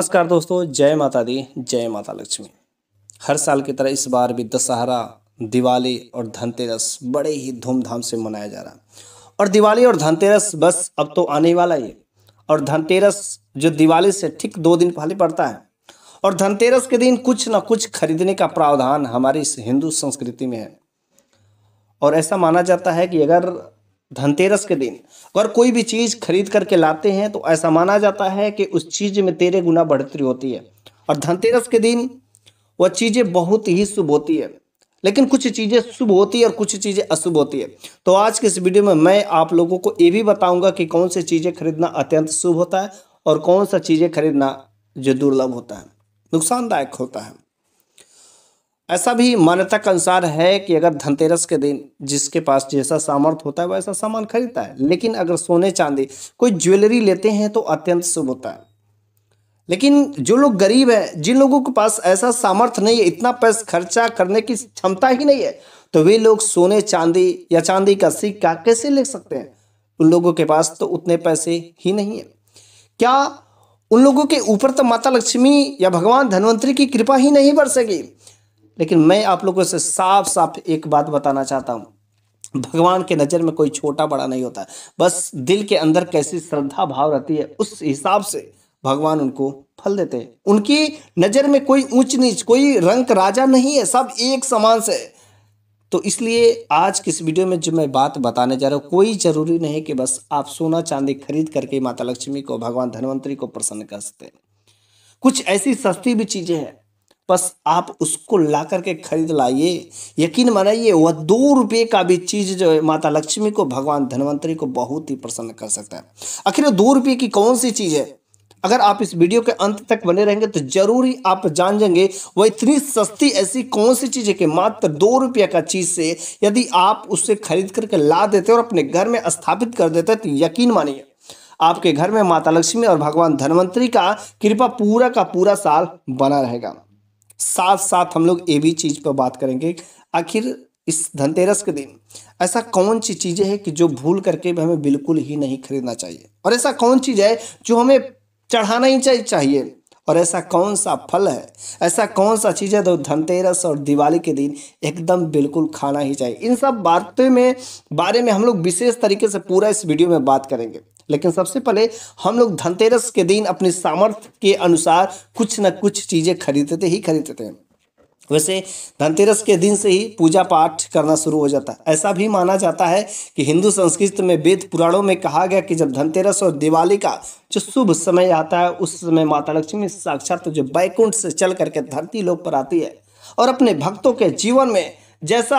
नमस्कार दोस्तों जय माता दी जय माता लक्ष्मी हर साल की तरह इस बार भी दशहरा दिवाली और धनतेरस बड़े ही धूमधाम से मनाया जा रहा है और दिवाली और धनतेरस बस अब तो आने वाला ही और धनतेरस जो दिवाली से ठीक दो दिन पहले पड़ता है और धनतेरस के दिन कुछ ना कुछ खरीदने का प्रावधान हमारी इस हिंदू संस्कृति में है और ऐसा माना जाता है कि अगर धनतेरस के दिन अगर कोई भी चीज़ खरीद करके लाते हैं तो ऐसा माना जाता है कि उस चीज़ में तेरे गुना बढ़ोतरी होती है और धनतेरस के दिन वह चीज़ें बहुत ही शुभ होती है लेकिन कुछ चीज़ें शुभ होती है और कुछ चीज़ें अशुभ होती है तो आज के इस वीडियो में मैं आप लोगों को ये भी बताऊंगा कि कौन सी चीज़ें खरीदना अत्यंत शुभ होता है और कौन सा चीज़ें खरीदना जो दुर्लभ होता है नुकसानदायक होता है ऐसा भी मान्यता के अनुसार है कि अगर धनतेरस के दिन जिसके पास जैसा सामर्थ्य होता है वैसा सामान खरीदता है लेकिन अगर सोने चांदी कोई ज्वेलरी लेते हैं तो अत्यंत शुभ होता है लेकिन जो लोग गरीब हैं जिन लोगों के पास ऐसा सामर्थ्य नहीं है इतना पैसा खर्चा करने की क्षमता ही नहीं है तो वे लोग सोने चांदी या चांदी का सिक्का कैसे ले सकते हैं उन लोगों के पास तो उतने पैसे ही नहीं है क्या उन लोगों के ऊपर तो माता लक्ष्मी या भगवान धनवंतरी की कृपा ही नहीं बरसेगी लेकिन मैं आप लोगों से साफ साफ एक बात बताना चाहता हूँ भगवान के नज़र में कोई छोटा बड़ा नहीं होता बस दिल के अंदर कैसी श्रद्धा भाव रहती है उस हिसाब से भगवान उनको फल देते हैं उनकी नज़र में कोई ऊंच नीच कोई रंग राजा नहीं है सब एक समान से तो इसलिए आज किस वीडियो में जो मैं बात बताने जा रहा हूँ कोई ज़रूरी नहीं कि बस आप सोना चांदी खरीद करके माता लक्ष्मी को भगवान धनवंतरी को प्रसन्न कर सकते हैं कुछ ऐसी सस्ती भी चीज़ें हैं बस आप उसको ला करके खरीद लाइए यकीन मानिए वह दो रुपये का भी चीज़ जो है माता लक्ष्मी को भगवान धनवंतरी को बहुत ही प्रसन्न कर सकता है आखिर दो रुपये की कौन सी चीज़ है अगर आप इस वीडियो के अंत तक बने रहेंगे तो जरूर ही आप जान जाएंगे वह इतनी सस्ती ऐसी कौन सी चीज़ है कि मात्र दो रुपये का चीज़ से यदि आप उसे खरीद करके ला देते और अपने घर में स्थापित कर देते तो यकीन मानिए आपके घर में माता लक्ष्मी और भगवान धनवंतरी का कृपा पूरा का पूरा साल बना रहेगा साथ साथ हम लोग ये भी चीज़ पर बात करेंगे आखिर इस धनतेरस के दिन ऐसा कौन सी चीज़ें हैं कि जो भूल करके भी हमें बिल्कुल ही नहीं खरीदना चाहिए और ऐसा कौन चीज़ है जो हमें चढ़ाना ही चाहिए और ऐसा कौन सा फल है ऐसा कौन सा चीज़ है जो धनतेरस और दिवाली के दिन एकदम बिल्कुल खाना ही चाहिए इन सब बातों में बारे में हम लोग विशेष तरीके से पूरा इस वीडियो में बात करेंगे लेकिन सबसे पहले हम लोग धनतेरस के दिन अपने सामर्थ्य के अनुसार कुछ न कुछ चीज़ें खरीदते ही खरीदते हैं वैसे धनतेरस के दिन से ही पूजा पाठ करना शुरू हो जाता है ऐसा भी माना जाता है कि हिंदू संस्कृति में वेद पुराणों में कहा गया कि जब धनतेरस और दिवाली का जो शुभ समय आता है उस समय माता लक्ष्मी साक्षात तो जो बैकुंठ से चल करके धरती लोक पर आती है और अपने भक्तों के जीवन में जैसा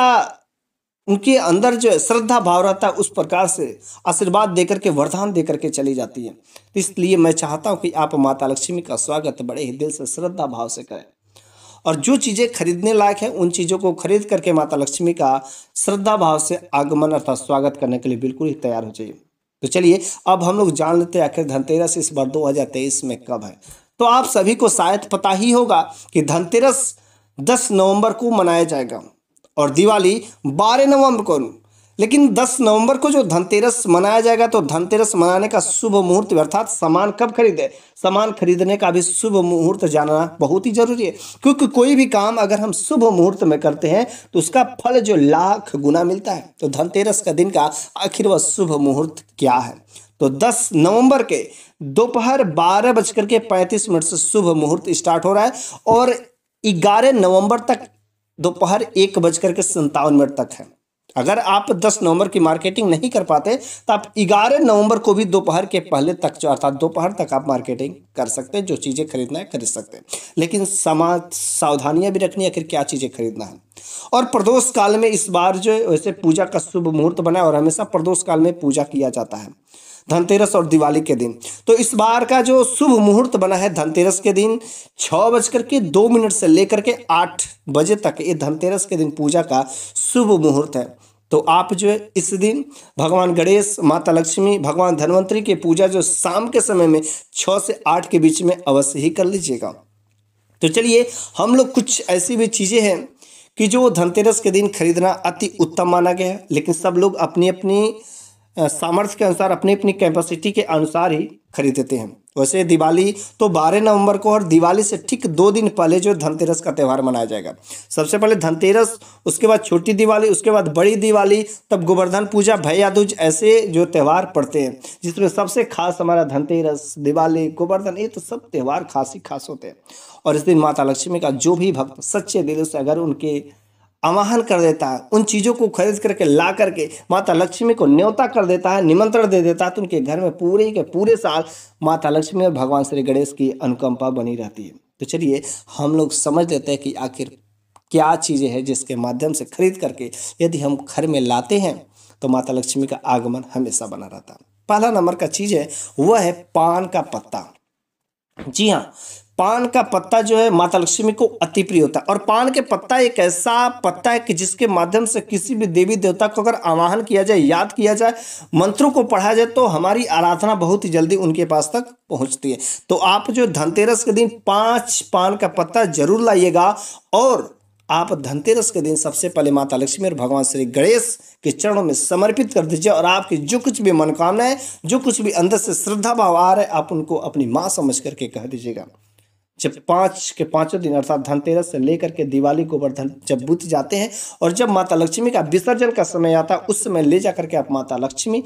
उनके अंदर जो है श्रद्धा भाव रहता है उस प्रकार से आशीर्वाद देकर के वरदान देकर के चली जाती है तो इसलिए मैं चाहता हूँ कि आप माता लक्ष्मी का स्वागत बड़े ही दिल से श्रद्धा भाव से करें और जो चीज़ें खरीदने लायक हैं उन चीज़ों को खरीद करके माता लक्ष्मी का श्रद्धा भाव से आगमन अर्थात स्वागत करने के लिए बिल्कुल ही तैयार हो जाइए तो चलिए अब हम लोग जान लेते हैं आखिर धनतेरस इस बार 2023 में कब है तो आप सभी को शायद पता ही होगा कि धनतेरस 10 नवंबर को मनाया जाएगा और दिवाली बारह नवंबर को लेकिन 10 नवंबर को जो धनतेरस मनाया जाएगा तो धनतेरस मनाने का शुभ मुहूर्त अर्थात सामान कब खरीदे सामान खरीदने का भी शुभ मुहूर्त जानना बहुत ही जरूरी है क्योंकि कोई भी काम अगर हम शुभ मुहूर्त में करते हैं तो उसका फल जो लाख गुना मिलता है तो धनतेरस का दिन का आखिर व शुभ मुहूर्त क्या है तो 10 नवंबर के दोपहर बारह बजकर के पैंतीस मिनट से शुभ मुहूर्त स्टार्ट हो रहा है और ग्यारह नवंबर तक दोपहर एक बजकर के संतावन मिनट तक है अगर आप 10 नवंबर की मार्केटिंग नहीं कर पाते तो आप ग्यारह नवंबर को भी दोपहर के पहले तक जो अर्थात दोपहर तक आप मार्केटिंग कर सकते हैं जो चीज़ें खरीदना है खरीद सकते हैं लेकिन समाज सावधानियां भी रखनी आखिर क्या चीज़ें खरीदना है और प्रदोष काल में इस बार जो वैसे पूजा का शुभ मुहूर्त बना और हमेशा प्रदोष काल में पूजा किया जाता है धनतेरस और दिवाली के दिन तो इस बार का जो शुभ मुहूर्त बना है धनतेरस के दिन छः बजकर के दो मिनट से लेकर के आठ बजे तक ये धनतेरस के दिन पूजा का शुभ मुहूर्त है तो आप जो है इस दिन भगवान गणेश माता लक्ष्मी भगवान धनवंतरी की पूजा जो शाम के समय में छः से आठ के बीच में अवश्य ही कर लीजिएगा तो चलिए हम लोग कुछ ऐसी भी चीज़ें हैं कि जो धनतेरस के दिन खरीदना अति उत्तम माना गया है लेकिन सब लोग अपनी अपनी सामर्थ्य के अनुसार अपनी अपनी कैपेसिटी के अनुसार ही खरीदते हैं वैसे दिवाली तो 12 नवंबर को और दिवाली से ठीक दो दिन पहले जो धनतेरस का त्यौहार मनाया जाएगा सबसे पहले धनतेरस उसके बाद छोटी दिवाली उसके बाद बड़ी दिवाली तब गोवर्धन पूजा भैया दूज ऐसे जो त्यौहार पड़ते हैं जिसमें सबसे खास हमारा धनतेरस दिवाली गोवर्धन ये तो सब त्यौहार खास ही खास होते हैं और इस दिन माता लक्ष्मी का जो भी भक्त सच्चे दिल से अगर उनके आवाहन कर देता है उन चीज़ों को खरीद करके ला करके माता लक्ष्मी को न्योता कर देता है निमंत्रण दे देता है तो उनके घर में पूरे के पूरे साल माता लक्ष्मी और भगवान श्री गणेश की अनुकंपा बनी रहती है तो चलिए हम लोग समझ लेते हैं कि आखिर क्या चीज़ें हैं जिसके माध्यम से खरीद करके यदि हम घर में लाते हैं तो माता लक्ष्मी का आगमन हमेशा बना रहता है पहला नंबर का चीज़ है वह है पान का पत्ता जी हाँ पान का पत्ता जो है माता लक्ष्मी को अति प्रिय होता है और पान के पत्ता एक ऐसा पत्ता है कि जिसके माध्यम से किसी भी देवी देवता को अगर आवाहन किया जाए याद किया जाए मंत्रों को पढ़ा जाए तो हमारी आराधना बहुत ही जल्दी उनके पास तक पहुंचती है तो आप जो धनतेरस के दिन पाँच पान का पत्ता जरूर लाइएगा और आप धनतेरस के दिन सबसे पहले माता लक्ष्मी और भगवान श्री गणेश के चरणों में समर्पित कर दीजिए और आपकी जो कुछ भी मनोकामना है जो कुछ भी अंदर से श्रद्धा भाव आ रहा है आप उनको अपनी माँ समझ करके कह दीजिएगा जब पाँच के पाँचों दिन अर्थात धनतेरस से लेकर के दिवाली गोवर्धन जब बुत जाते हैं और जब माता लक्ष्मी का विसर्जन का समय आता है उस समय ले जा करके आप माता लक्ष्मी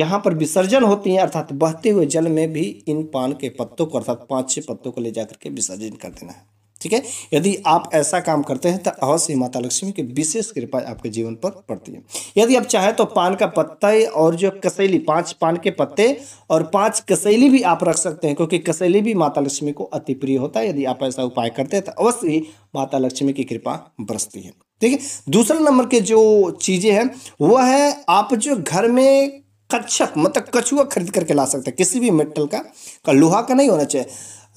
जहाँ पर विसर्जन होती है अर्थात बहते हुए जल में भी इन पान के पत्तों को अर्थात पाँच छः पत्तों को ले जा करके विसर्जन कर देना है ठीक है यदि आप ऐसा काम करते हैं तो अवश्य माता लक्ष्मी की विशेष कृपा आपके जीवन पर पड़ती है यदि आप चाहें तो पान का पत्ता और जो कसैली पांच पान के पत्ते और पांच कसैली भी आप रख सकते हैं क्योंकि कसैली भी माता लक्ष्मी को अति प्रिय होता है यदि आप ऐसा उपाय करते हैं तो अवश्य ही माता लक्ष्मी की कृपा बरसती है ठीक है दूसरे नंबर के जो चीज़ें हैं वह है आप जो घर में कच्छक मतलब कछुआ खरीद करके ला सकते हैं किसी भी मेटल का, का लोहा का नहीं होना चाहिए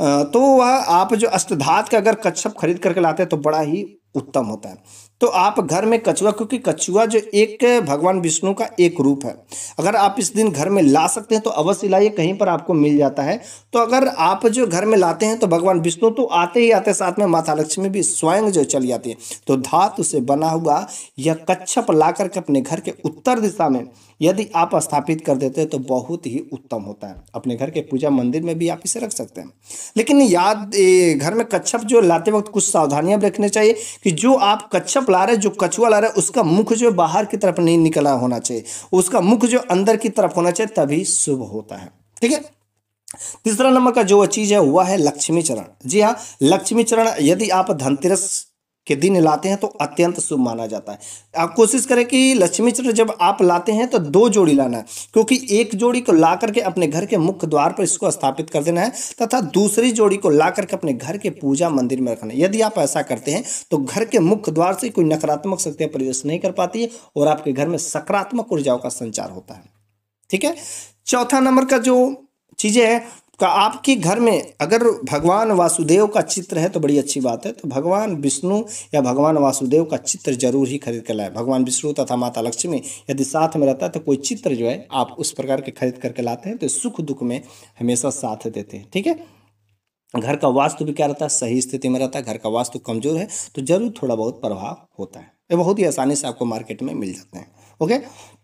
तो वह आप जो अष्टधात का अगर कच्छप खरीद करके लाते हैं तो बड़ा ही उत्तम होता है तो आप घर में कछुआ क्योंकि कछुआ जो एक भगवान विष्णु का एक रूप है अगर आप इस दिन घर में ला सकते हैं तो अवश्य लाइए कहीं पर आपको मिल जाता है तो अगर आप जो घर में लाते हैं तो भगवान विष्णु तो आते ही आते साथ में माता लक्ष्मी भी स्वयं जो चली जाती है तो धातु से बना हुआ यह कच्छप ला करके अपने घर के उत्तर दिशा में यदि आप स्थापित कर देते हैं तो बहुत ही उत्तम होता है अपने घर के पूजा मंदिर में भी आप इसे रख सकते हैं लेकिन याद घर में कच्छप जो लाते वक्त कुछ सावधानियां रखनी चाहिए कि जो आप कच्छप ला रहे जो कछुआ ला रहे उसका मुख जो बाहर की तरफ नहीं निकला होना चाहिए उसका मुख जो अंदर की तरफ होना चाहिए तभी शुभ होता है ठीक है तीसरा नंबर का जो चीज़ है वह है लक्ष्मी चरण जी हाँ लक्ष्मी चरण यदि आप धनतेरस के दिन लाते हैं तो अत्यंत शुभ माना जाता है आप कोशिश करें कि लक्ष्मी चक्र जब आप लाते हैं तो दो जोड़ी लाना है क्योंकि एक जोड़ी को ला करके अपने घर के मुख्य द्वार पर इसको स्थापित कर देना है तथा दूसरी जोड़ी को ला करके अपने घर के पूजा मंदिर में रखना है यदि आप ऐसा करते हैं तो घर के मुख्य द्वार से कोई नकारात्मक शक्तियाँ प्रवेश नहीं कर पाती है और आपके घर में सकारात्मक ऊर्जाओं का संचार होता है ठीक है चौथा नंबर का जो चीज़ें हैं का तो आपके घर में अगर भगवान वासुदेव का चित्र है तो बड़ी अच्छी बात है तो भगवान विष्णु या भगवान वासुदेव का चित्र जरूर ही खरीद कर लाए भगवान विष्णु तथा माता लक्ष्मी यदि साथ में रहता है तो कोई चित्र जो है आप उस प्रकार के खरीद करके लाते हैं तो सुख दुख में हमेशा साथ देते हैं ठीक है घर का वास्तु भी क्या रहता है सही स्थिति में रहता है घर का वास्तु कमजोर है तो जरूर थोड़ा बहुत प्रभाव होता है ये बहुत ही आसानी से आपको मार्केट में मिल जाते हैं ओके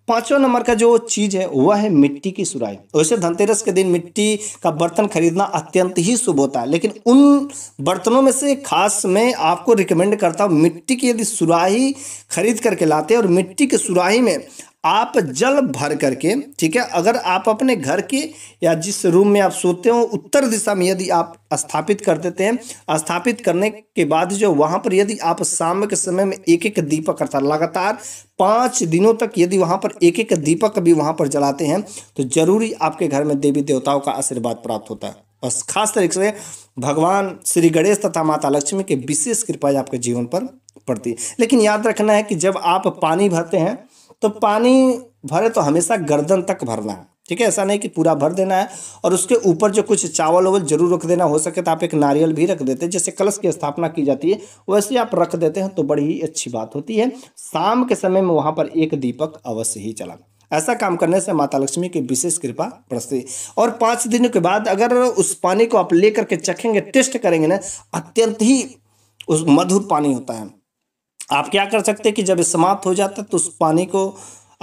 पांचवा नंबर का जो चीज़ है वह है मिट्टी की सुराई वैसे धनतेरस के दिन मिट्टी का बर्तन खरीदना अत्यंत ही शुभ होता है लेकिन उन बर्तनों में से खास मैं आपको रिकमेंड करता हूँ मिट्टी की यदि सुराही खरीद करके लाते हैं और मिट्टी की सुराही में आप जल भर करके ठीक है अगर आप अपने घर के या जिस रूम में आप सोते हो उत्तर दिशा में यदि आप स्थापित कर देते हैं स्थापित करने के बाद जो वहाँ पर यदि आप शाम के समय में एक एक दीपक अर्थात लगातार पाँच दिनों तक यदि वहाँ पर एक एक दीपक भी वहाँ पर जलाते हैं तो जरूरी आपके घर में देवी देवताओं का आशीर्वाद प्राप्त होता है बस खास तरीके से भगवान श्री गणेश तथा माता लक्ष्मी की विशेष कृपा आपके जीवन पर पड़ती है लेकिन याद रखना है कि जब आप पानी भरते हैं तो पानी भरे तो हमेशा गर्दन तक भरना है ठीक है ऐसा नहीं कि पूरा भर देना है और उसके ऊपर जो कुछ चावल ओवल जरूर रख देना हो सके तो आप एक नारियल भी रख देते हैं जैसे कलश की स्थापना की जाती है वैसे आप रख देते हैं तो बड़ी ही अच्छी बात होती है शाम के समय में वहाँ पर एक दीपक अवश्य ही चला ऐसा काम करने से माता लक्ष्मी की विशेष कृपा प्रसिद्ध और पाँच दिनों के बाद अगर उस पानी को आप ले करके चखेंगे टेस्ट करेंगे ना अत्यंत ही उस मधुर पानी होता है आप क्या कर सकते हैं कि जब समाप्त हो जाता है तो उस पानी को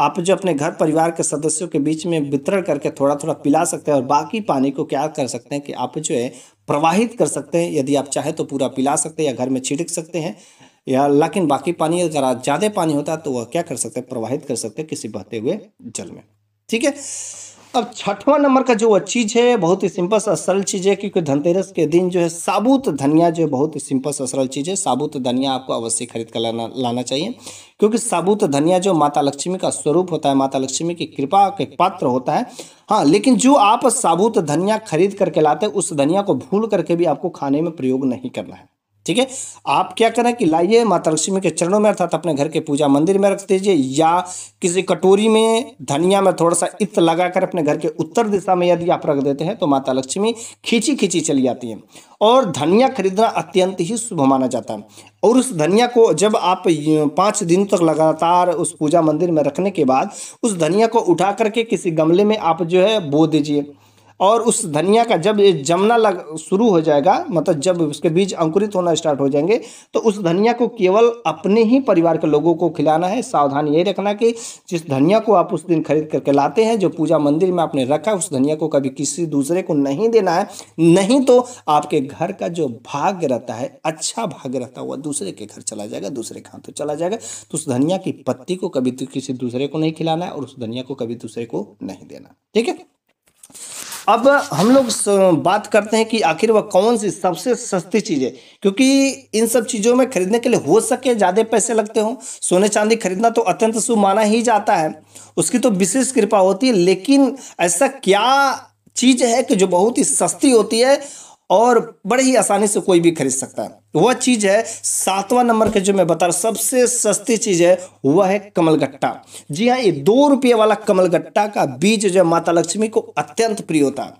आप जो अपने घर परिवार के सदस्यों के बीच में वितरण करके थोड़ा थोड़ा पिला सकते हैं और बाकी पानी को क्या कर सकते हैं कि आप जो है प्रवाहित कर सकते हैं यदि आप चाहें तो पूरा पिला सकते हैं या घर में छिड़क सकते हैं या लेकिन बाकी पानी अगर ज़्यादा पानी होता है तो वह क्या कर सकते हैं प्रवाहित कर सकते हैं किसी बहते हुए जल में ठीक है अब छठवां नंबर का जो चीज़ है बहुत ही सिंपल सा सरल चीज़ है क्योंकि धनतेरस के दिन जो है साबुत धनिया जो है बहुत ही सिंपल सा सरल चीज़ है साबुत धनिया आपको अवश्य खरीद कर लाना लाना चाहिए क्योंकि साबुत धनिया जो माता लक्ष्मी का स्वरूप होता है माता लक्ष्मी की कृपा के पात्र होता है हाँ लेकिन जो आप साबुत धनिया खरीद करके लाते हैं उस धनिया को भूल करके भी आपको खाने में प्रयोग नहीं करना है ठीक है आप क्या करें कि लाइए माता लक्ष्मी के चरणों में अर्थात अपने घर के पूजा मंदिर में रख दीजिए या किसी कटोरी में धनिया में थोड़ा सा इत लगाकर अपने घर के उत्तर दिशा में यदि आप रख देते हैं तो माता लक्ष्मी खींची खींची चली जाती है और धनिया खरीदना अत्यंत ही शुभ माना जाता है और उस धनिया को जब आप पाँच दिन तक लगातार उस पूजा मंदिर में रखने के बाद उस धनिया को उठा करके किसी गमले में आप जो है बो दीजिए और उस धनिया का जब जमना लग शुरू हो जाएगा मतलब जब उसके बीज अंकुरित होना स्टार्ट हो जाएंगे तो उस धनिया को केवल अपने ही परिवार के लोगों को खिलाना है सावधान ये रखना कि जिस धनिया को आप उस दिन खरीद करके लाते हैं जो पूजा मंदिर में आपने रखा उस धनिया को कभी किसी दूसरे को नहीं देना है नहीं तो आपके घर का जो भाग्य रहता है अच्छा भाग्य रहता हुआ दूसरे के घर चला जाएगा दूसरे के हाथों चला जाएगा तो उस धनिया की पत्ती को कभी तो किसी दूसरे को नहीं खिलाना है और उस धनिया को कभी दूसरे को नहीं देना ठीक है अब हम लोग बात करते हैं कि आखिर वह कौन सी सबसे सस्ती चीज़ है क्योंकि इन सब चीज़ों में खरीदने के लिए हो सके ज़्यादा पैसे लगते हों सोने चांदी खरीदना तो अत्यंत शुभ माना ही जाता है उसकी तो विशेष कृपा होती है लेकिन ऐसा क्या चीज़ है कि जो बहुत ही सस्ती होती है और बड़े ही आसानी से कोई भी खरीद सकता है वह चीज़ है सातवां नंबर के जो मैं बता रहा सबसे सस्ती चीज़ है वह है कमलगट्टा जी हाँ ये दो रुपये वाला कमलगट्टा का बीज जो है माता लक्ष्मी को अत्यंत प्रिय होता है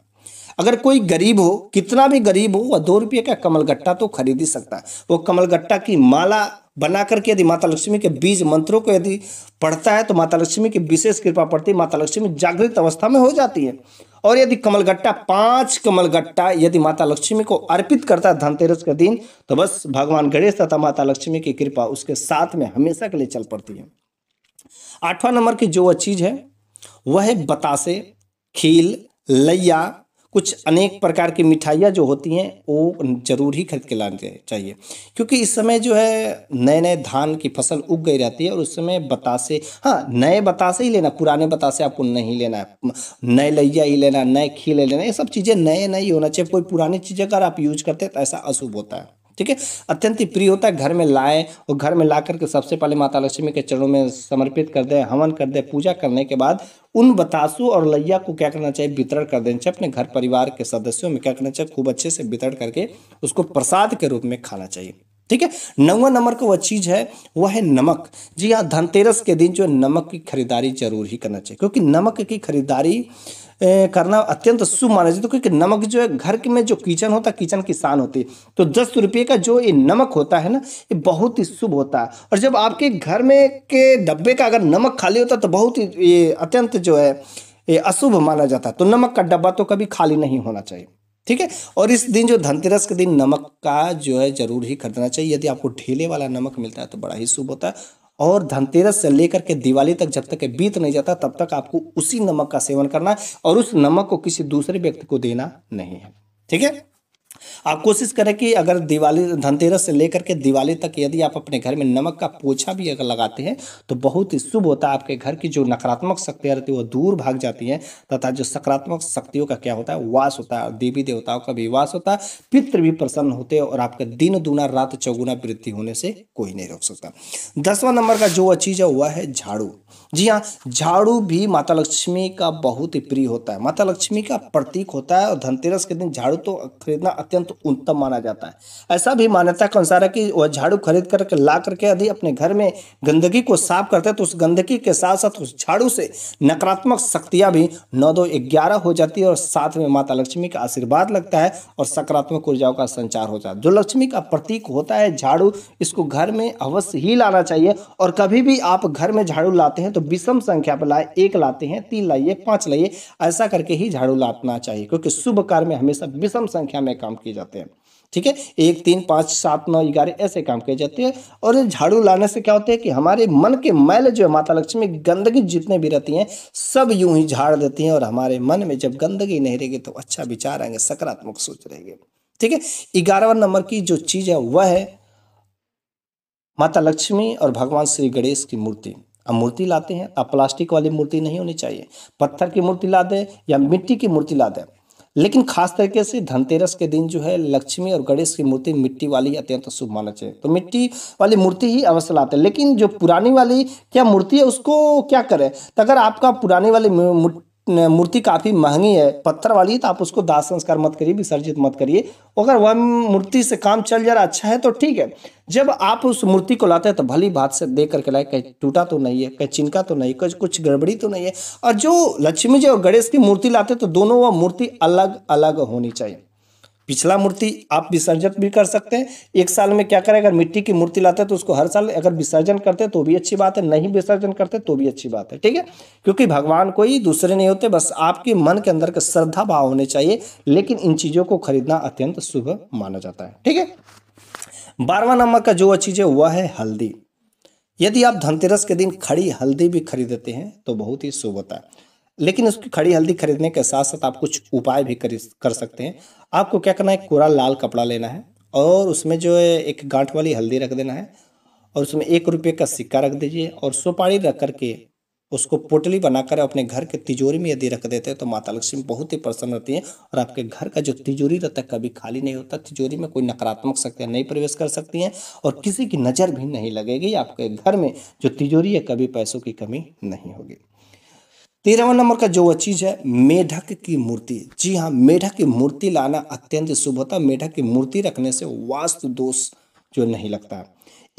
अगर कोई गरीब हो कितना भी गरीब हो वह दो रुपये का कमलगट्टा तो खरीद ही सकता है वो कमलगट्टा की माला बना करके यदि माता लक्ष्मी के बीज मंत्रों को यदि पढ़ता है तो माता लक्ष्मी की विशेष कृपा पड़ती माता लक्ष्मी जागृत अवस्था में हो जाती है और यदि कमलगट्टा पांच कमलगट्टा यदि माता लक्ष्मी को अर्पित करता है धनतेरस के दिन तो बस भगवान गणेश तथा माता लक्ष्मी की कृपा उसके साथ में हमेशा के लिए चल पड़ती है आठवां नंबर की जो वह चीज़ है वह है बतासे खील लैया कुछ अनेक प्रकार की मिठाइयाँ जो होती हैं वो ज़रूर ही खरीद के लाने चाहिए क्योंकि इस समय जो है नए नए धान की फसल उग गई रहती है और उस समय बतासे हाँ नए बतासे ही लेना पुराने बतासे आपको नहीं लेना है नए लैया ही लेना नए खीले लेना ये सब चीज़ें नए नए होना चाहिए कोई पुरानी चीज़ें अगर आप यूज करते हैं तो ऐसा अशुभ होता है ठीक है अत्यंत ही प्रिय होता है घर में लाए और घर में ला करके सबसे पहले माता लक्ष्मी के चरणों में समर्पित कर दें हवन कर दें पूजा करने के बाद उन बतासु और लैया को क्या करना चाहिए वितरण कर देना चाहिए अपने घर परिवार के सदस्यों में क्या करना चाहिए खूब अच्छे से वितरण करके उसको प्रसाद के रूप में खाना चाहिए ठीक है नौवा नंबर का वह चीज़ है वह है नमक जी हाँ धनतेरस के दिन जो नमक की खरीदारी जरूर ही करना चाहिए क्योंकि नमक की खरीदारी करना अत्यंत शुभ माना जाता है क्योंकि नमक जो है घर के में जो किचन होता है किचन की शान होती है तो दस रुपये का जो ये नमक होता है ना ये बहुत ही शुभ होता है और जब आपके घर में के डब्बे का अगर नमक खाली होता तो बहुत ही ये अत्यंत जो है ये अशुभ माना जाता है तो नमक का डब्बा तो कभी खाली नहीं होना चाहिए ठीक है और इस दिन जो धनतेरस के दिन नमक का जो है जरूर ही खरीदना चाहिए यदि आपको ढेले वाला नमक मिलता है तो बड़ा ही शुभ होता है और धनतेरस से लेकर के दिवाली तक जब तक बीत नहीं जाता तब तक आपको उसी नमक का सेवन करना है और उस नमक को किसी दूसरे व्यक्ति को देना नहीं है ठीक है आप कोशिश करें कि अगर दिवाली धनतेरस से लेकर के दिवाली तक यदि आप अपने घर में नमक का पोछा भी अगर लगाते हैं तो बहुत ही शुभ होता है आपके घर की जो नकारात्मक शक्तियाँ रहती है वो दूर भाग जाती हैं तथा जो सकारात्मक शक्तियों का क्या होता है वास होता है देवी देवताओं का भी वास होता है पितृ भी प्रसन्न होते हैं और आपका दिन दूना रात चौगुना वृद्धि होने से कोई नहीं रोक सकता दसवां नंबर का जो चीज़ है वह है झाड़ू जी हाँ झाड़ू भी माता लक्ष्मी का बहुत ही प्रिय होता है माता लक्ष्मी का प्रतीक होता है और धनतेरस के दिन झाड़ू तो खरीदना अत्यंत तो उत्तम माना जाता है ऐसा भी मान्यता के अनुसार है कि वह झाड़ू खरीद करके ला करके यदि अपने घर में गंदगी को साफ करते हैं तो उस गंदगी के साथ साथ उस झाड़ू से नकारात्मक शक्तियाँ भी नौ दो ग्यारह हो जाती है और साथ में माता लक्ष्मी का आशीर्वाद लगता है और सकारात्मक ऊर्जाओं का संचार हो जाता है जो लक्ष्मी का प्रतीक होता है झाड़ू इसको घर में अवश्य ही लाना चाहिए और कभी भी आप घर में झाड़ू लाते हैं तो विषम संख्या पर लाए एक लाते हैं तीन लाइए पाँच लाइए ऐसा करके ही झाड़ू लाना चाहिए क्योंकि शुभ कार्य में हमेशा विषम संख्या में काम की जाती जाते हैं ठीक है एक तीन पाँच सात नौ ग्यारह ऐसे काम किए जाते हैं और झाड़ू लाने से क्या होता है कि हमारे मन के मैल जो है माता लक्ष्मी गंदगी जितने भी रहती हैं सब यूं ही झाड़ देती हैं और हमारे मन में जब गंदगी नहीं रहेगी तो अच्छा विचार आएंगे सकारात्मक सोच रहेगी ठीक है ग्यारहवा नंबर की जो चीज़ है वह है माता लक्ष्मी और भगवान श्री गणेश की मूर्ति अब मूर्ति लाते हैं अब प्लास्टिक वाली मूर्ति नहीं होनी चाहिए पत्थर की मूर्ति ला दें या मिट्टी की मूर्ति ला दें लेकिन खास तरीके से धनतेरस के दिन जो है लक्ष्मी और गणेश की मूर्ति मिट्टी वाली अत्यंत शुभ माना चाहिए तो मिट्टी वाली मूर्ति ही अवश्य लाते हैं लेकिन जो पुरानी वाली क्या मूर्ति है उसको क्या करें तो अगर आपका पुरानी वाली मूर्ति काफ़ी महंगी है पत्थर वाली है तो आप उसको दाह संस्कार मत करिए विसर्जित मत करिए अगर वह मूर्ति से काम चल जा रहा अच्छा है तो ठीक है जब आप उस मूर्ति को लाते हैं तो भली बात से देख करके लाए कहीं टूटा तो नहीं है कहीं चिनका तो नहीं कहीं कुछ गड़बड़ी तो नहीं है और जो लक्ष्मी जी और गणेश की मूर्ति लाते तो दोनों वह मूर्ति अलग अलग होनी चाहिए पिछला मूर्ति आप विसर्जन भी कर सकते हैं एक साल में क्या करें अगर मिट्टी की मूर्ति लाते हैं तो उसको हर साल अगर विसर्जन करते तो भी अच्छी बात है नहीं विसर्जन करते तो भी अच्छी बात है ठीक है क्योंकि भगवान कोई दूसरे नहीं होते बस आपके मन के अंदर का श्रद्धा भाव होने चाहिए लेकिन इन चीज़ों को खरीदना अत्यंत शुभ माना जाता है ठीक है बारवा नंबर का जो चीज़ है वह है हल्दी यदि आप धनतेरस के दिन खड़ी हल्दी भी खरीदते हैं तो बहुत ही शुभ होता है लेकिन उसकी खड़ी हल्दी खरीदने के साथ साथ आप कुछ उपाय भी कर कर सकते हैं आपको क्या करना है कोरा लाल कपड़ा लेना है और उसमें जो है एक गांठ वाली हल्दी रख देना है और उसमें एक रुपये का सिक्का रख दीजिए और सुपारी रख करके उसको पोटली बनाकर अपने घर के तिजोरी में यदि रख देते हैं तो माता लक्ष्मी बहुत ही प्रसन्न रहती हैं और आपके घर का जो तिजोरी रहता है कभी खाली नहीं होता तिजोरी में कोई नकारात्मक शक्तियाँ नहीं प्रवेश कर सकती हैं और किसी की नज़र भी नहीं लगेगी आपके घर में जो तिजोरी है कभी पैसों की कमी नहीं होगी तेरहवा नंबर का जो वह चीज़ है मेढक की मूर्ति जी हाँ मेढक की मूर्ति लाना अत्यंत शुभ होता है मेढक की मूर्ति रखने से वास्तु दोष जो नहीं लगता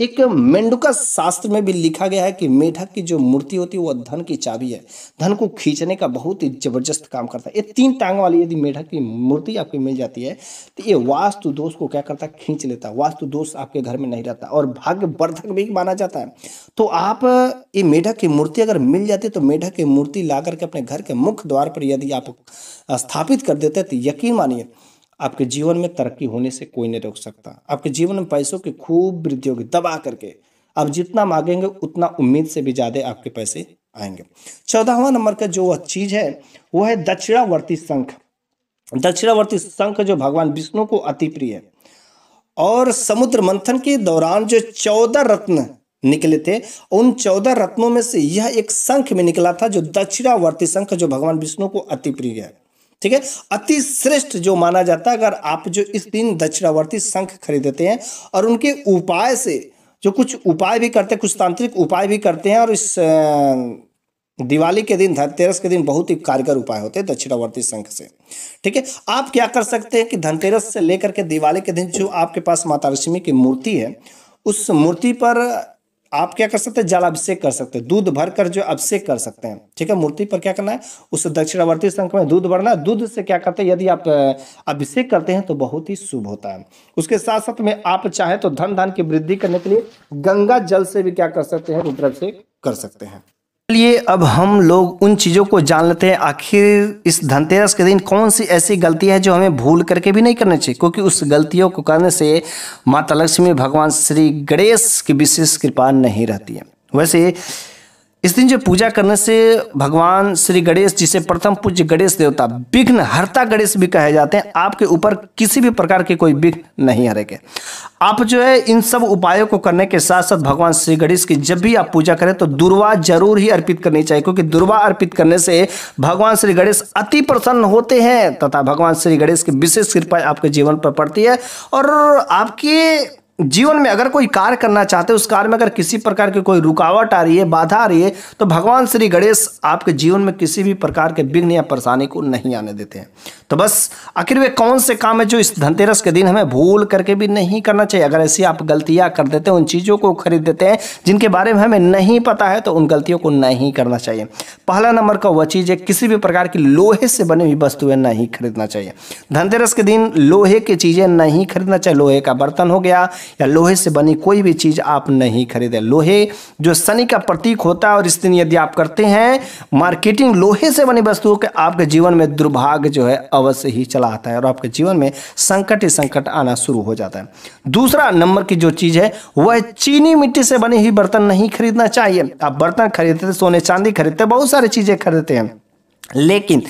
एक मेंडुका शास्त्र में भी लिखा गया है कि मेढक की जो मूर्ति होती है वो धन की चाबी है धन को खींचने का बहुत ही जबरदस्त काम करता है ये तीन टांग वाली यदि मेढक की मूर्ति आपको मिल जाती है तो ये वास्तु दोष को क्या करता है खींच लेता है वास्तु दोष आपके घर में नहीं रहता और भाग्य वर्धक भी माना जाता है तो आप ये मेढक की मूर्ति अगर मिल जाती है तो मेढक की मूर्ति ला करके अपने घर के मुख्य द्वार पर यदि आप स्थापित कर देते तो यकीन मानिए आपके जीवन में तरक्की होने से कोई नहीं रोक सकता आपके जीवन में पैसों की खूब वृद्धि होगी दबा करके आप जितना मांगेंगे उतना उम्मीद से भी ज़्यादा आपके पैसे आएंगे चौदहवा नंबर का जो चीज़ है वो है दक्षिणावर्ती संख दक्षिणावर्ती संख जो भगवान विष्णु को अति प्रिय है और समुद्र मंथन के दौरान जो चौदह रत्न निकले थे उन चौदह रत्नों में से यह एक संख में निकला था जो दक्षिणावर्ती संख जो भगवान विष्णु को अति प्रिय है ठीक है अति श्रेष्ठ जो माना जाता है अगर आप जो इस दिन दक्षिणावर्ती शंख खरीदते हैं और उनके उपाय से जो कुछ उपाय भी करते हैं कुछ तांत्रिक उपाय भी करते हैं और इस दिवाली के दिन धनतेरस के दिन बहुत ही कारगर उपाय होते हैं दक्षिणावर्ती संख से ठीक है आप क्या कर सकते हैं कि धनतेरस से लेकर के दिवाली के दिन जो आपके पास माता लक्ष्मी की मूर्ति है उस मूर्ति पर आप क्या कर सकते हैं जलाभिषेक कर सकते हैं दूध भर कर जो अभिषेक कर सकते हैं ठीक है मूर्ति पर क्या करना है उस दक्षिणावर्ती संख में दूध भरना दूध से क्या करते हैं यदि आप अभिषेक करते हैं तो बहुत ही शुभ होता है उसके साथ साथ में आप चाहें तो धन धान की वृद्धि करने के लिए गंगा जल से भी क्या कर सकते हैं रुद्राभिषेक कर सकते हैं चलिए अब हम लोग उन चीज़ों को जान लेते हैं आखिर इस धनतेरस के दिन कौन सी ऐसी गलती हैं जो हमें भूल करके भी नहीं करनी चाहिए क्योंकि उस गलतियों को करने से माता लक्ष्मी भगवान श्री गणेश की विशेष कृपा नहीं रहती है वैसे इस दिन जो पूजा करने से भगवान श्री गणेश जिसे प्रथम पूज्य गणेश देवता विघ्न हरता गणेश भी कहे जाते हैं आपके ऊपर किसी भी प्रकार के कोई विघ्न नहीं हरेंगे आप जो है इन सब उपायों को करने के साथ साथ भगवान श्री गणेश की जब भी आप पूजा करें तो दुर्वा जरूर ही अर्पित करनी चाहिए क्योंकि दुर्वा अर्पित करने से भगवान श्री गणेश अति प्रसन्न होते हैं तथा भगवान श्री गणेश की विशेष कृपा आपके जीवन पर पड़ती है और आपके जीवन में अगर कोई कार्य करना चाहते हैं उस कार्य में अगर किसी प्रकार की कोई रुकावट आ रही है बाधा आ रही है तो भगवान श्री गणेश आपके जीवन में किसी भी प्रकार के विघ्न या परेशानी को नहीं आने देते हैं तो बस आखिर वे कौन से काम है जो इस धनतेरस के दिन हमें भूल करके भी नहीं करना चाहिए अगर ऐसी आप गलतियाँ कर देते हैं उन चीज़ों को खरीद देते हैं जिनके बारे में हमें नहीं पता है तो उन गलतियों को नहीं करना चाहिए पहला नंबर का वह चीज़ है किसी भी प्रकार की लोहे से बनी हुई वस्तुएं नहीं खरीदना चाहिए धनतेरस के दिन लोहे की चीज़ें नहीं खरीदना चाहिए लोहे का बर्तन हो गया या लोहे से बनी कोई भी चीज़ आप नहीं खरीदे लोहे जो शनि का प्रतीक होता है और इस दिन यदि आप करते हैं मार्केटिंग लोहे से बनी वस्तुओं के आपके जीवन में दुर्भाग्य जो है अवश्य ही चला आता है और आपके जीवन में संकट ही संकट आना शुरू हो जाता है दूसरा नंबर की जो चीज़ है वह चीनी मिट्टी से बनी हुई बर्तन नहीं खरीदना चाहिए आप बर्तन खरीदते सोने चांदी खरीदते बहुत सारी चीज़ें खरीदते हैं लेकिन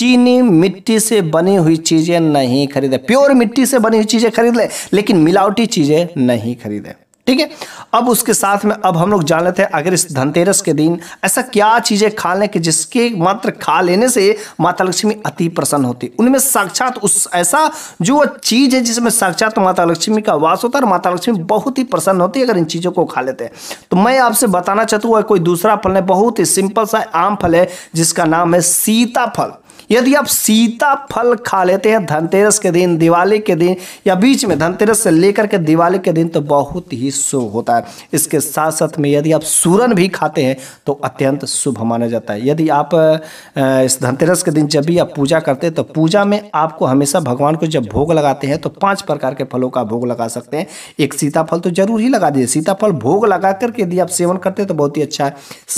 चीनी मिट्टी से बनी हुई चीज़ें नहीं खरीदे प्योर मिट्टी से बनी हुई चीज़ें खरीद ले, लेकिन मिलावटी चीज़ें नहीं खरीदे ठीक है अब उसके साथ में अब हम लोग जान लेते हैं अगर इस धनतेरस के दिन ऐसा क्या चीजें खा लें कि जिसके मात्र खा लेने से माता लक्ष्मी अति प्रसन्न होती उनमें साक्षात उस ऐसा जो चीज है जिसमें साक्षात माता लक्ष्मी का वास होता है और माता लक्ष्मी बहुत ही प्रसन्न होती है अगर इन चीजों को खा लेते हैं तो मैं आपसे बताना चाहता हूँ कोई दूसरा फल है बहुत ही सिंपल सा आम फल है जिसका नाम है सीताफल यदि आप सीता फल खा लेते हैं धनतेरस के दिन दिवाली के दिन या बीच में धनतेरस से लेकर के दिवाली के दिन तो बहुत ही शुभ होता है इसके साथ साथ में यदि आप सूरन भी खाते हैं तो अत्यंत शुभ माना जाता है यदि आप इस धनतेरस के दिन जब भी आप पूजा करते हैं तो पूजा में आपको हमेशा भगवान को जब भोग लगाते हैं तो पाँच प्रकार के फलों का भोग लगा सकते हैं एक सीताफल तो जरूर ही लगा दिए सीताफल भोग लगा करके यदि आप सेवन करते हैं तो बहुत ही अच्छा है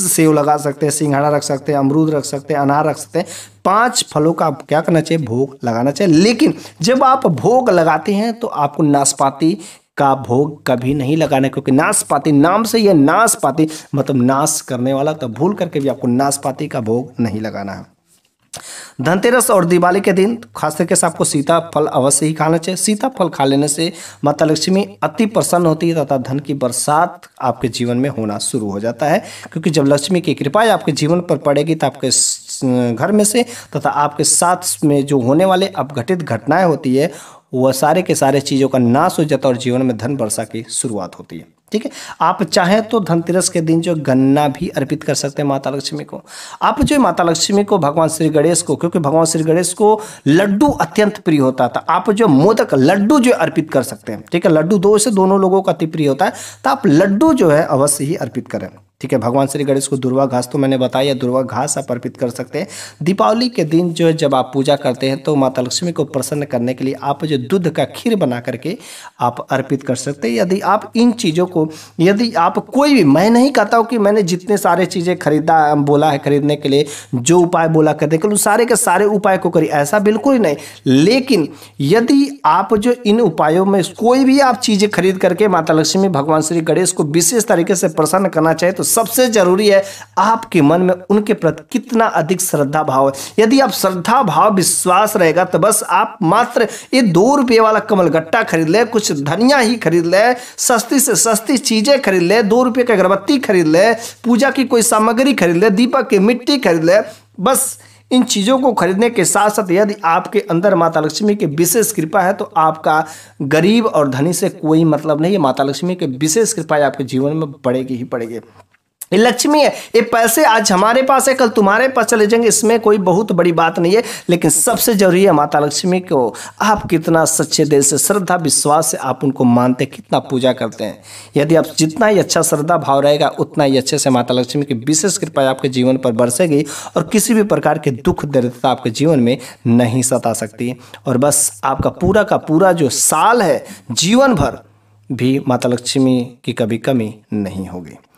सेव लगा सकते हैं सिंघाड़ा रख सकते हैं अमरूद रख सकते हैं अनार रख सकते हैं पांच फलों का क्या करना चाहिए भोग लगाना चाहिए लेकिन जब आप भोग लगाते हैं तो आपको नाशपाती का भोग कभी नहीं लगाना क्योंकि नाशपाती नाम से यह नाशपाती मतलब नाश करने वाला तो भूल करके भी आपको नाशपाती का भोग नहीं लगाना है धनतेरस और दिवाली के दिन खास करके से आपको फल अवश्य ही खाना चाहिए सीताफल खा लेने से माता लक्ष्मी अति प्रसन्न होती है तथा धन की बरसात आपके जीवन में होना शुरू हो जाता है क्योंकि जब लक्ष्मी की कृपा आपके जीवन पर पड़ेगी तो आपके घर में से तथा आपके साथ में जो होने वाले अपघटित घटनाएं होती है वह सारे के सारे चीज़ों का नाश हो जाता है और जीवन में धन वर्षा की शुरुआत होती है ठीक है आप चाहे तो धनतेरस के दिन जो गन्ना भी अर्पित कर सकते हैं माता लक्ष्मी को आप जो माता लक्ष्मी को भगवान श्री गणेश को क्योंकि भगवान श्री गणेश को लड्डू अत्यंत प्रिय होता था आप जो मोदक लड्डू जो अर्पित कर सकते हैं ठीक है लड्डू दो से दोनों लोगों का अति प्रिय होता है तो आप लड्डू जो है अवश्य ही अर्पित करें ठीक है भगवान श्री गणेश को दुर्वा घास तो मैंने बताया दुर्वा घास आप अर्पित कर सकते हैं दीपावली के दिन जो है जब आप पूजा करते हैं तो माता लक्ष्मी को प्रसन्न करने के लिए आप जो दूध का खीर बना करके आप अर्पित कर सकते हैं यदि आप इन चीज़ों को यदि आप कोई भी मैं नहीं कहता हूँ कि मैंने जितने सारे चीज़ें खरीदा बोला है खरीदने के लिए जो उपाय बोला करते हैं लिए सारे के सारे उपाय को करिए ऐसा बिल्कुल नहीं लेकिन यदि आप जो इन उपायों में कोई भी आप चीज़ें खरीद करके माता लक्ष्मी भगवान श्री गणेश को विशेष तरीके से प्रसन्न करना चाहे तो सबसे जरूरी है आपके मन में उनके प्रति कितना अधिक श्रद्धा भाव है यदि आप श्रद्धा भाव विश्वास रहेगा तो बस आप मात्र ये दो रुपये वाला कमल गट्टा खरीद ले कुछ धनिया ही खरीद ले सस्ती से सस्ती चीज़ें खरीद ले दो रुपये की अगरबत्ती खरीद ले पूजा की कोई सामग्री खरीद ले दीपक की मिट्टी खरीद ले बस इन चीज़ों को खरीदने के साथ साथ यदि आपके अंदर माता लक्ष्मी की विशेष कृपा है तो आपका गरीब और धनी से कोई मतलब नहीं है माता लक्ष्मी की विशेष कृपा आपके जीवन में बढ़ेगी ही पड़ेगी ये लक्ष्मी है ये पैसे आज हमारे पास है कल तुम्हारे पास चले जाएंगे इसमें कोई बहुत बड़ी बात नहीं है लेकिन सबसे जरूरी है माता लक्ष्मी को आप कितना सच्चे दिल से श्रद्धा विश्वास से आप उनको मानते कितना पूजा करते हैं यदि आप जितना ही अच्छा श्रद्धा भाव रहेगा उतना ही अच्छे से माता लक्ष्मी की विशेष कृपा आपके जीवन पर बरसेगी और किसी भी प्रकार के दुख दरिद्रता आपके जीवन में नहीं सता सकती और बस आपका पूरा का पूरा जो साल है जीवन भर भी माता लक्ष्मी की कभी कमी नहीं होगी